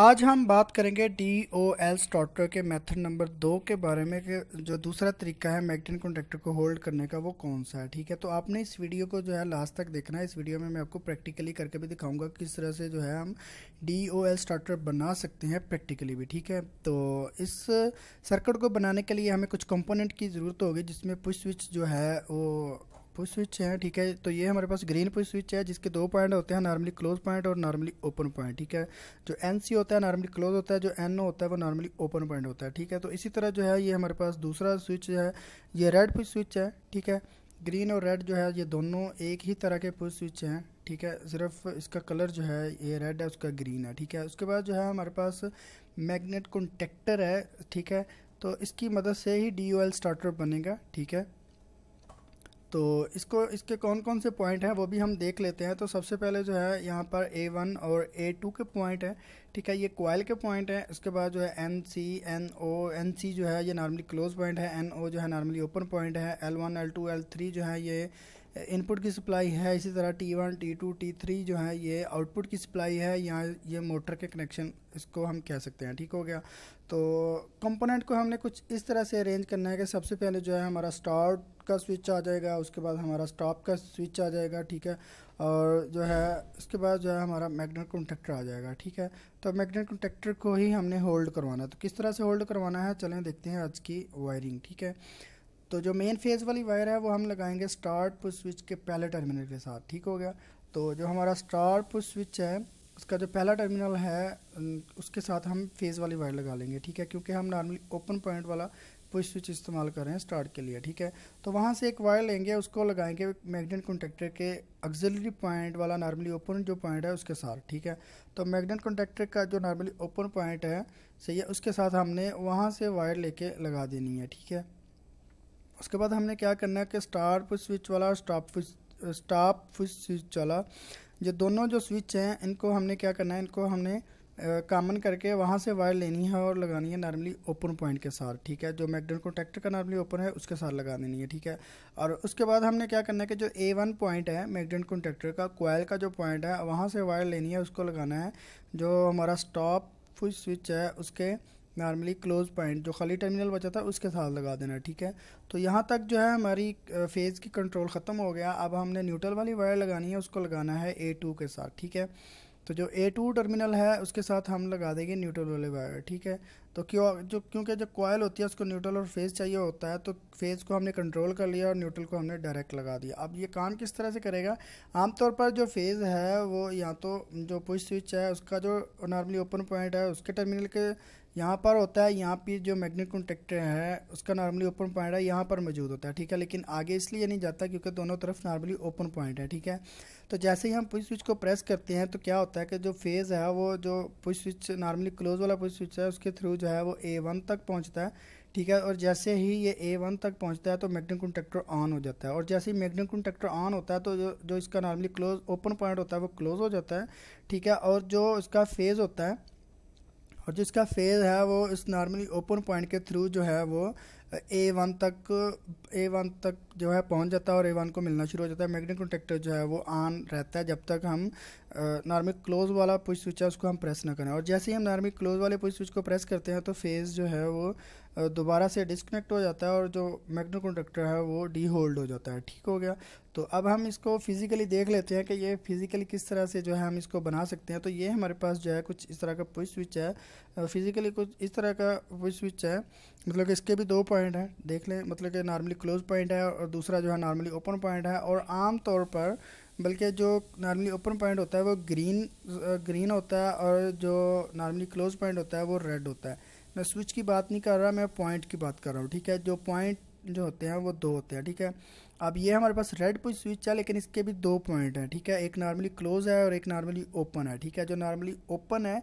आज हम बात करेंगे डी ओ एल स्टॉटर के मेथड नंबर दो के बारे में कि जो दूसरा तरीका है मैगटिन कॉन्ट्रेक्टर को होल्ड करने का वो कौन सा है ठीक है तो आपने इस वीडियो को जो है लास्ट तक देखना है इस वीडियो में मैं आपको प्रैक्टिकली करके भी दिखाऊंगा किस तरह से जो है हम डी ओ एल स्टॉटर बना सकते हैं प्रैक्टिकली भी ठीक है तो इस सर्किट को बनाने के लिए हमें कुछ कंपोनेंट की ज़रूरत होगी जिसमें पुश स्विच जो है वो पुश स्विच है ठीक है तो ये हमारे पास ग्रीन पुश स्विच है जिसके दो पॉइंट होते हैं नॉर्मली क्लोज पॉइंट और नॉर्मली ओपन पॉइंट ठीक है जो एन सी होता है नॉर्मली क्लोज होता है जो एन ओ होता है वो नॉर्मली ओपन पॉइंट होता है ठीक है तो इसी तरह जो है ये हमारे पास दूसरा स्विच है ये रेड पुश स्विच है ठीक है ग्रीन और रेड जो है ये दोनों एक ही तरह के पुश स्विच हैं ठीक है सिर्फ इसका कलर जो है ये रेड है उसका ग्रीन है ठीक है उसके बाद जो है हमारे पास मैग्नेट कॉन्टेक्टर है ठीक है तो इसकी मदद से ही डी स्टार्टर बनेगा ठीक है तो इसको इसके कौन कौन से पॉइंट हैं वो भी हम देख लेते हैं तो सबसे पहले जो है यहाँ पर ए वन और ए टू के पॉइंट हैं ठीक है ये क्वाइल के पॉइंट हैं उसके बाद जो है N C N O N C जो है ये नॉर्मली क्लोज पॉइंट है एन ओ जो है नॉर्मली ओपन पॉइंट है L one L two L three जो है ये इनपुट की सप्लाई है इसी तरह T one T two T three जो है ये आउटपुट की सप्लाई है यहाँ ये मोटर के कनेक्शन इसको हम कह सकते हैं ठीक हो गया तो कंपोनेंट को हमने कुछ इस तरह से अरेंज करना है कि सबसे पहले जो है हमारा स्टार्ट का स्विच आ जाएगा उसके बाद हमारा स्टॉप का स्विच आ जाएगा ठीक है और जो है उसके बाद जो है हमारा मैगनेट कॉन्टेक्टर आ जाएगा ठीक है तो मैगनेट कॉन्टेक्टर को ही हमने होल्ड करवाना है तो किस तरह से होल्ड करवाना है चलें देखते हैं आज की वायरिंग ठीक है तो जो मेन फेज़ वाली वायर है वो हम लगाएंगे स्टार्ट पुश स्विच के पहले टर्मिनल के साथ ठीक हो गया तो जो हमारा स्टार्ट पुश स्विच है उसका जो पहला टर्मिनल है उसके साथ हम फेज़ वाली वायर लगा लेंगे ठीक है क्योंकि हम नॉर्मली ओपन पॉइंट वाला पुश स्विच इस्तेमाल कर रहे हैं स्टार्ट के लिए ठीक है तो वहाँ से एक वायर लेंगे उसको लगाएंगे मैग्नेट कॉन्टेक्टर के ऑक्सिलरी पॉइंट वाला नॉर्मली ओपन जो पॉइंट है उसके साथ ठीक है तो मैग्नेट कॉन्टेक्टर का जो नॉर्मली ओपन पॉइंट है सही है उसके साथ हमने वहाँ से वायर लेके लगा देनी है ठीक है उसके बाद हमने क्या करना है कि स्टार्ट पुश स्विच वाला और stop push stop push switch वाला ये दोनों जो स्विच हैं इनको हमने क्या करना है इनको हमने कामन करके वहाँ से वायर लेनी है और लगानी है नॉर्मली ओपन पॉइंट के साथ ठीक है जो मैगनेट कॉन्टैक्टर का नॉर्मली ओपन है उसके साथ लगा देनी है ठीक है और उसके बाद हमने क्या करना है कि जो ए वन पॉइंट है मैगनेट कॉन्टैक्टर का कोयल का जो पॉइंट है वहाँ से वायर लेनी है उसको लगाना है जो हमारा स्टॉप फुल स्विच है उसके नॉर्मली क्लोज पॉइंट जो खाली टर्मिनल बचा था उसके साथ लगा देना ठीक है तो यहाँ तक जो है हमारी फेज़ की कंट्रोल ख़त्म हो गया अब हमने न्यूट्रल वाली वायर लगानी है उसको लगाना है ए टू के साथ ठीक है तो जो ए टू टर्मिनल है उसके साथ हम लगा देंगे न्यूट्रल वाले वायर ठीक है तो क्यों जो क्योंकि जो कॉयल होती है उसको न्यूट्रल और फेज़ चाहिए होता है तो फेज़ को हमने कंट्रोल कर लिया और न्यूट्रल को हमने डायरेक्ट लगा दिया अब ये काम किस तरह से करेगा आमतौर पर जो फेज़ है वो या तो जो पुश स्विच है उसका जो नॉर्मली ओपन पॉइंट है उसके टर्मिनल के यहाँ पर होता है यहाँ पे जो मैग्नेट कॉन्टेक्टर है उसका नॉर्मली ओपन पॉइंट है यहाँ पर मौजूद होता है ठीक है लेकिन आगे इसलिए नहीं जाता क्योंकि दोनों तरफ नॉर्मली ओपन पॉइंट है ठीक है तो जैसे ही हम पुश स्विच को प्रेस करते हैं तो क्या होता है कि जो फेज़ है वो जो पुश स्विच नॉर्मली क्लोज वाला पुश स्विच है उसके थ्रू जो है वो ए वन तक पहुँचता है ठीक है और जैसे ही ये ए वन तक पहुँचता है तो मैग्नेट कॉन्टेक्टर ऑन हो जाता है और जैसे ही मैग्नेट कॉन्टेक्टर ऑन होता है तो जो जो इसका नॉर्मली क्लोज ओपन पॉइंट होता है वो क्लोज हो जाता है ठीक है और जो इसका फेज़ होता है और जो इसका फेज़ है वो इस नॉर्मली ओपन पॉइंट के थ्रू जो है वो ए वन तक ए वन तक जो है पहुंच जाता है और ए वन को मिलना शुरू हो जाता है मैग्नेटिक कॉन्टेक्टर जो है वो ऑन रहता है जब तक हम नॉर्मल क्लोज वाला पुश स्विच है उसको हम प्रेस ना करें और जैसे ही हम नॉर्मल क्लोज वाले पुश स्विच को प्रेस करते हैं तो फेज़ जो है वो दोबारा से डिस्कनेक्ट हो जाता है और जो मैग्नो कंडक्टर है वो डी होल्ड हो जाता है ठीक हो गया तो अब हम इसको फिज़िकली देख लेते हैं कि ये फिज़िकली किस तरह से जो है हम इसको बना सकते हैं तो ये हमारे पास जो है कुछ इस तरह का पुश स्विच है फिज़िकली कुछ इस तरह का पुश स्विच है मतलब कि इसके भी दो पॉइंट हैं देख लें मतलब कि नॉर्मली क्लोज पॉइंट है और दूसरा जो है नॉर्मली ओपन पॉइंट है और आम तौर पर बल्कि जो नॉर्मली ओपन पॉइंट होता है वो ग्रीन ग्रीन होता है और जो नॉर्मली क्लोज पॉइंट होता है वो रेड होता है मैं स्विच की बात नहीं कर रहा मैं पॉइंट की बात कर रहा हूँ ठीक है जो पॉइंट जो होते हैं वो दो होते हैं ठीक है अब ये हमारे पास रेड पुश स्विच है लेकिन इसके भी दो पॉइंट हैं ठीक है एक नॉर्मली क्लोज है और एक नॉर्मली ओपन है ठीक है जो नॉर्मली ओपन है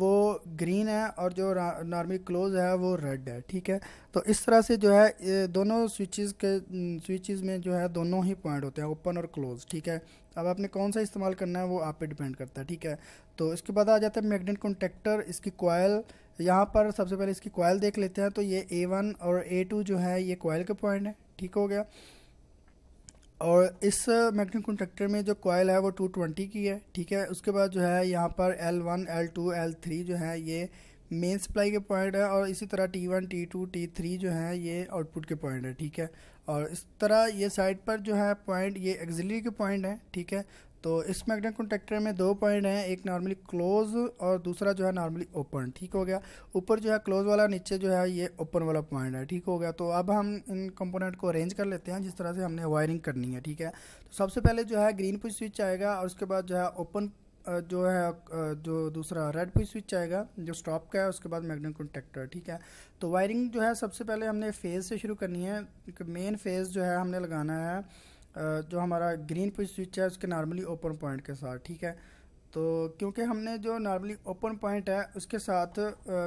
वो ग्रीन है और जो नॉर्मली क्लोज है वो रेड है ठीक है तो इस तरह से जो है दोनों स्विचेस के स्विचेस में जो है दोनों ही पॉइंट होते हैं ओपन और क्लोज ठीक है अब आपने कौन सा इस्तेमाल करना है वो आप पे डिपेंड करता है ठीक है तो इसके बाद आ जाता है मैगनेट कॉन्टेक्टर इसकी कोयल तो यहाँ पर सबसे पहले इसकी कॉयल देख लेते हैं तो ये ए वन और ए टू जो है ये कॉयल के पॉइंट है ठीक हो गया और इस मैग्नेटिक कंडक्टर में जो कॉयल है वो 220 की है ठीक है उसके बाद जो है यहाँ पर L1, L2, L3 जो है ये मेन सप्लाई के पॉइंट है और इसी तरह T1, T2, T3 जो है ये आउटपुट के पॉइंट है ठीक है और इस तरह ये साइड पर जो है पॉइंट ये एक्जिलरी के पॉइंट है ठीक है तो इस मैग्नेट कॉन्टेक्टर में दो पॉइंट हैं एक नॉर्मली क्लोज और दूसरा जो है नॉर्मली ओपन ठीक हो गया ऊपर जो है क्लोज वाला नीचे जो है ये ओपन वाला पॉइंट है ठीक हो गया तो अब हम इन कंपोनेंट को अरेंज कर लेते हैं जिस तरह से हमने वायरिंग करनी है ठीक है तो सबसे पहले जो है ग्रीन पुश स्विच आएगा और उसके बाद जो है ओपन जो है जो दूसरा रेड पुश स्विच आएगा जो स्टॉप का है उसके बाद मैग्नेट कॉन्टेक्टर ठीक है तो वायरिंग जो है सबसे पहले हमने फेज़ से शुरू करनी है मेन फेज़ जो है हमने लगाना है जो हमारा ग्रीन पुश स्विच है उसके नॉर्मली ओपन पॉइंट के साथ ठीक है तो क्योंकि हमने जो नॉर्मली ओपन पॉइंट है उसके साथ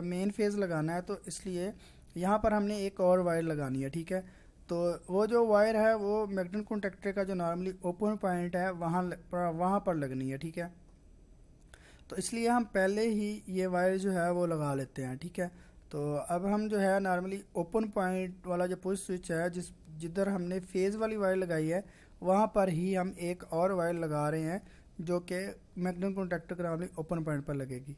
मेन फेज़ लगाना है तो इसलिए यहाँ पर हमने एक और वायर लगानी है ठीक है तो वो जो वायर है वो मैगडन कॉन्टेक्टर का जो नॉर्मली ओपन पॉइंट है वहाँ वहाँ पर लगनी है ठीक है तो इसलिए हम पहले ही ये वायर जो है वो लगा लेते हैं ठीक है तो अब हम जो है नॉर्मली ओपन पॉइंट वाला जो पुश स्विच है जिस जिधर हमने फेज़ वाली वायर लगाई है वहाँ पर ही हम एक और वायर लगा रहे हैं जो कि मैगनम कॉन्टैक्टर के ओपन पॉइंट पर लगेगी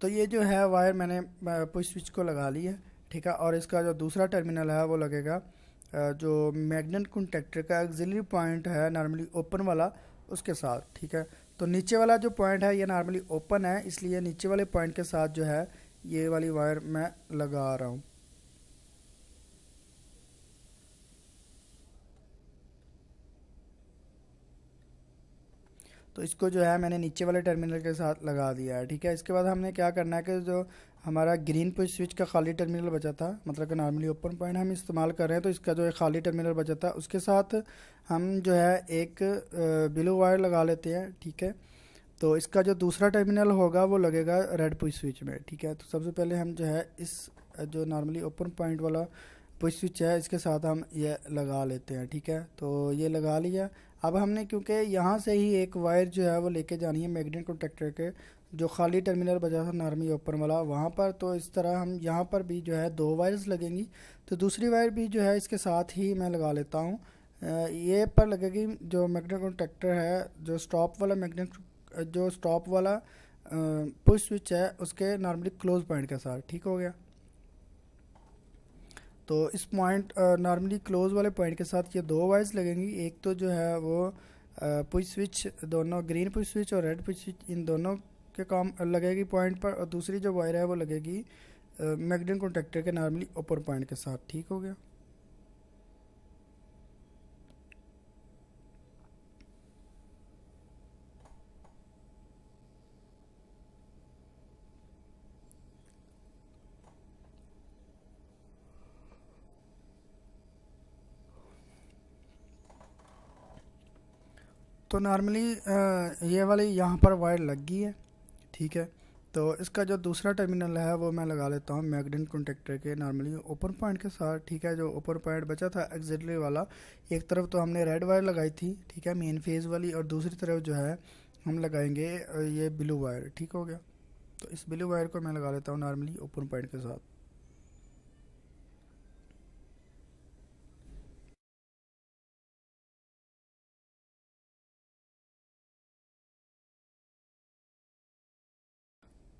तो ये जो है वायर मैंने पुश स्विच को लगा ली है ठीक है और इसका जो दूसरा टर्मिनल है वो लगेगा जो मैग्नेट कंटेक्टर का एक्जिलरी पॉइंट है नॉर्मली ओपन वाला उसके साथ ठीक है तो नीचे वाला जो पॉइंट है ये नॉर्मली ओपन है इसलिए नीचे वाले पॉइंट के साथ जो है ये वाली वायर मैं लगा रहा हूँ तो इसको जो है मैंने नीचे वाले टर्मिनल के साथ लगा दिया है ठीक है इसके बाद हमने क्या करना है कि जो हमारा ग्रीन पे स्विच का खाली टर्मिनल बचा था मतलब कि नॉर्मली ओपन पॉइंट हम इस्तेमाल कर रहे हैं तो इसका जो है खाली टर्मिनल बचा था उसके साथ हम जो है एक ब्लू वायर लगा लेते हैं ठीक है तो इसका जो दूसरा टर्मिनल होगा वो लगेगा रेड पुश स्विच में ठीक है तो सबसे पहले हम जो है इस जो नॉर्मली ओपन पॉइंट वाला पुश स्विच है इसके साथ हम ये लगा लेते हैं ठीक है तो ये लगा लिया अब हमने क्योंकि यहाँ से ही एक वायर जो है वो लेके जानी है मैग्नेट कॉन्टेक्टर के जो खाली टर्मिनल बजा था नॉर्मी ओपन वाला वहाँ पर तो इस तरह हम यहाँ पर भी जो है दो वायर्स लगेंगी तो दूसरी वायर भी जो है इसके साथ ही मैं लगा लेता हूँ ये पर लगेगी जो मैग्नेट कॉन्टेक्टर है जो स्टॉप वाला मैग्नेट जो स्टॉप वाला पुश स्विच है उसके नॉर्मली क्लोज पॉइंट के साथ ठीक हो गया तो इस पॉइंट नॉर्मली क्लोज वाले पॉइंट के साथ ये दो वायर्स लगेंगी एक तो जो है वो पुश स्विच दोनों ग्रीन पुश स्विच और रेड पुश स्विच इन दोनों के काम लगेगी पॉइंट पर और दूसरी जो वायर है वो लगेगी मैगडन कॉन्टेक्टर के नॉर्मली ऊपर पॉइंट के साथ ठीक हो गया तो नॉर्मली ये वाली यहाँ पर वायर लग गई है ठीक है तो इसका जो दूसरा टर्मिनल है वो मैं लगा लेता हूँ मैगडन कॉन्टेक्टर के नॉर्मली ओपन पॉइंट के साथ ठीक है जो ओपन पॉइंट बचा था एग्जिटली वाला एक तरफ तो हमने रेड वायर लगाई थी ठीक है मेन फेज़ वाली और दूसरी तरफ जो है हम लगाएंगे ये ब्लू वायर ठीक हो गया तो इस ब्लू वायर को मैं लगा लेता हूँ नॉर्मली ओपन पॉइंट के साथ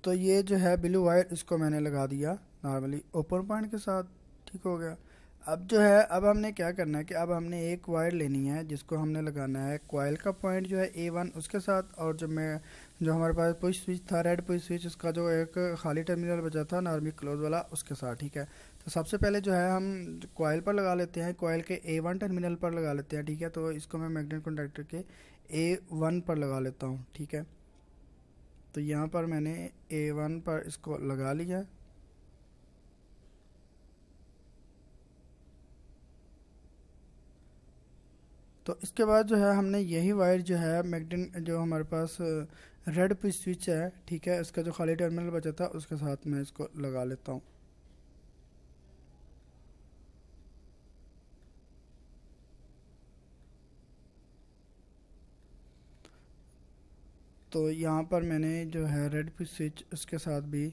तो ये जो है ब्लू वायर इसको मैंने लगा दिया नॉर्मली ओपन पॉइंट के साथ ठीक हो गया अब जो है अब हमने क्या करना है कि अब हमने एक वायर लेनी है जिसको हमने लगाना है कोयल का पॉइंट जो है ए वन उसके साथ और जो मैं जो हमारे पास पुश स्विच था रेड पुश स्विच उसका जो एक खाली टर्मिनल बचा था नॉर्मल क्लोज वाला उसके साथ ठीक है तो सबसे पहले जो है हम कोयल पर लगा लेते हैं कोयल के ए वन टर्मिनल पर लगा लेते हैं ठीक है तो इसको मैं मैगनेट कंडक्टर के ए वन पर लगा लेता हूँ ठीक है तो यहाँ पर मैंने ए वन पर इसको लगा लिया तो इसके बाद जो है हमने यही वायर जो है मैगडिन जो हमारे पास रेड पी स्विच है ठीक है इसका जो खाली टर्मिनल बचा था उसके साथ मैं इसको लगा लेता हूँ तो यहाँ पर मैंने जो है रेड पी स्विच उसके साथ भी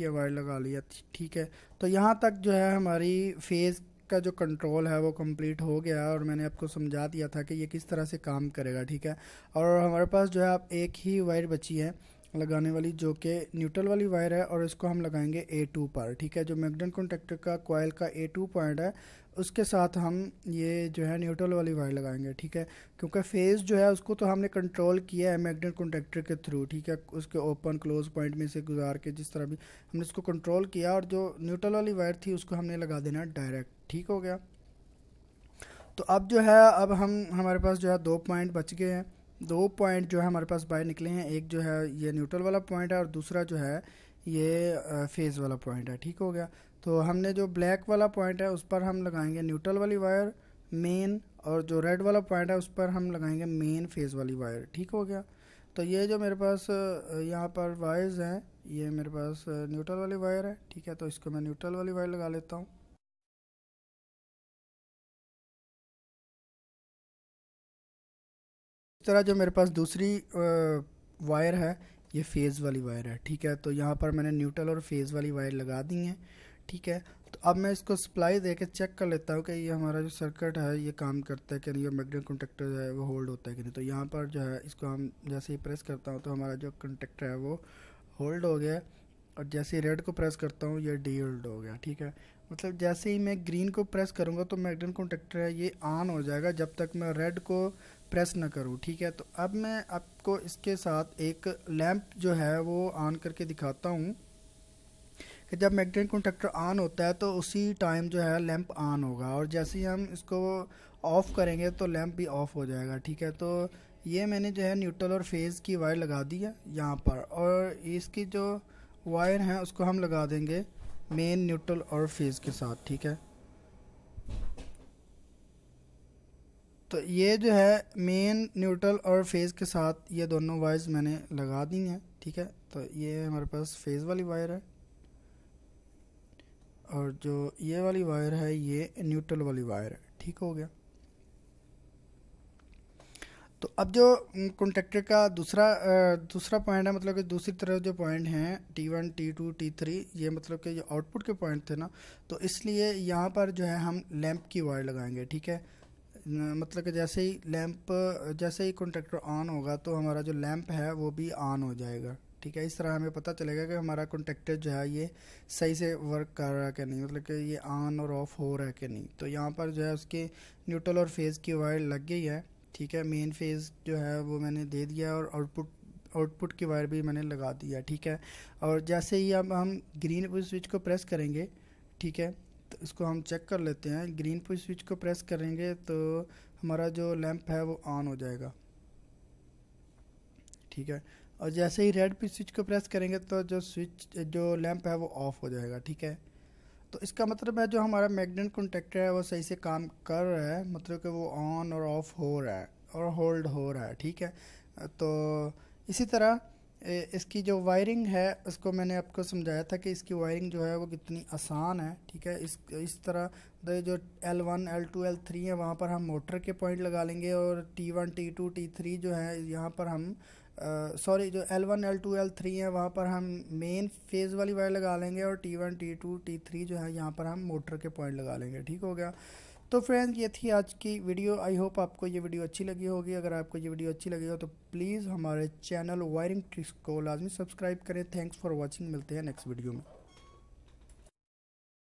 ये वायर लगा लिया ठीक है तो यहाँ तक जो है हमारी फेज़ का जो कंट्रोल है वो कंप्लीट हो गया और मैंने आपको समझा दिया था कि ये किस तरह से काम करेगा ठीक है और हमारे पास जो है आप एक ही वायर बची है लगाने वाली जो कि न्यूट्रल वाली वायर है और इसको हम लगाएंगे ए टू पर ठीक है जो मैगडन कॉन्टेक्टर का कोयल का ए टू पॉइंट है उसके साथ हम ये जो है न्यूट्रल वाली वायर लगाएंगे ठीक है क्योंकि फेज़ जो है उसको तो हमने कंट्रोल किया है मैग्नेट कॉन्टेक्टर के थ्रू ठीक है उसके ओपन क्लोज पॉइंट में से गुजार के जिस तरह भी हमने उसको कंट्रोल किया और जो न्यूट्रल वाली वायर थी उसको हमने लगा देना डायरेक्ट ठीक हो गया तो अब जो है अब हम हमारे पास जो है दो पॉइंट बच गए हैं दो पॉइंट जो है हमारे पास बाहर निकले हैं एक जो है ये न्यूट्रल वाला पॉइंट है और दूसरा जो है ये फेज़ वाला पॉइंट है ठीक हो गया तो हमने जो ब्लैक वाला पॉइंट है उस पर हम लगाएंगे न्यूट्रल वाली वायर मेन और जो रेड वाला पॉइंट है उस पर हम लगाएंगे मेन फेज़ वाली वायर ठीक हो गया तो ये जो मेरे पास यहाँ पर वायर्स हैं ये मेरे पास न्यूट्रल वाली वायर है ठीक है तो इसको मैं न्यूट्रल वाली वायर लगा लेता हूँ इस तरह जो मेरे पास दूसरी वायर है ये फेज़ वाली वायर है ठीक है तो यहाँ पर मैंने न्यूट्रल और फेज़ वाली वायर लगा दी है ठीक है तो अब मैं इसको सप्लाई दे के चेक कर लेता हूँ कि ये हमारा जो सर्किट है ये काम करता है कि नहीं ये मैग्नेट कंटेक्टर जो है वो होल्ड होता है कि नहीं तो यहाँ पर जो है इसको हम जैसे ही प्रेस करता हूँ तो हमारा जो कंटेक्टर है वो होल्ड हो गया और जैसे ही रेड को प्रेस करता हूँ ये डी होल्ड हो गया ठीक है मतलब जैसे ही मैं ग्रीन को प्रेस करूँगा तो मैगडन कॉन्टेक्टर है ये ऑन हो जाएगा जब तक मैं रेड को प्रेस ना करूँ ठीक है तो अब मैं आपको इसके साथ एक लैंप जो है वो ऑन करके दिखाता हूँ कि जब मैग्नेटिक कॉन्टेक्टर ऑन होता है तो उसी टाइम जो है लैंप ऑन होगा और जैसे ही हम इसको ऑफ़ करेंगे तो लैंप भी ऑफ़ हो जाएगा ठीक है तो ये मैंने जो है न्यूट्रल और फेज़ की वायर लगा दी है यहाँ पर और इसकी जो वायर है उसको हम लगा देंगे मेन न्यूट्रल और फेज़ के साथ ठीक है तो ये जो है मेन न्यूट्रल और फेज़ के साथ ये दोनों वायर्स मैंने लगा दी हैं ठीक है तो ये हमारे पास फेज़ वाली वायर है और जो ये वाली वायर है ये न्यूट्रल वाली वायर है ठीक हो गया तो अब जो कॉन्ट्रेक्टर का दूसरा दूसरा पॉइंट है मतलब कि दूसरी तरफ जो पॉइंट हैं T one T two T three ये मतलब कि जो आउटपुट के पॉइंट थे ना तो इसलिए यहाँ पर जो है हम लैंप की वायर लगाएंगे ठीक है मतलब कि जैसे ही लैंप जैसे ही कॉन्ट्रेक्टर ऑन होगा तो हमारा जो लैंप है वो भी ऑन हो जाएगा ठीक है इस तरह हमें पता चलेगा कि हमारा कॉन्टेक्टर जो है ये सही से वर्क कर रहा है कि नहीं मतलब कि ये ऑन और ऑफ हो रहा है कि नहीं तो यहाँ पर जो है उसके न्यूट्रल और फेज़ की वायर लग गई है ठीक है मेन फेज़ जो है वो मैंने दे दिया और आउटपुट आउटपुट की वायर भी मैंने लगा दिया ठीक है और जैसे ही अब हम ग्रीन स्विच को प्रेस करेंगे ठीक है तो इसको हम चेक कर लेते हैं ग्रीन पुश स्विच को प्रेस करेंगे तो हमारा जो लैंप है वो ऑन हो जाएगा ठीक है और जैसे ही रेड पी स्विच को प्रेस करेंगे तो जो स्विच जो लैंप है वो ऑफ हो जाएगा ठीक है तो इसका मतलब है जो हमारा मैग्नेट कॉन्टेक्टर है वो सही से काम कर रहा है मतलब कि वो ऑन और ऑफ हो रहा है और होल्ड हो रहा है ठीक है तो इसी तरह इसकी जो वायरिंग है उसको मैंने आपको समझाया था कि इसकी वायरिंग जो है वो कितनी आसान है ठीक है इस इस तरह जो L one L two L three है वहाँ पर हम मोटर के पॉइंट लगा लेंगे और T one T two T three जो है यहाँ पर हम सॉरी जो L one L two L three हैं वहाँ पर हम मेन फेज़ वाली वायर लगा लेंगे और T one T two T three जो है यहाँ पर हम मोटर के पॉइंट लगा लेंगे ठीक हो गया तो फ्रेंड्स ये थी आज की वीडियो आई होप आपको ये वीडियो अच्छी लगी होगी अगर आपको ये वीडियो अच्छी लगी हो तो प्लीज़ हमारे चैनल वायरिंग ट्रिक्स को लाजमी सब्सक्राइब करें थैंक्स फॉर वॉचिंग मिलते हैं नेक्स्ट वीडियो में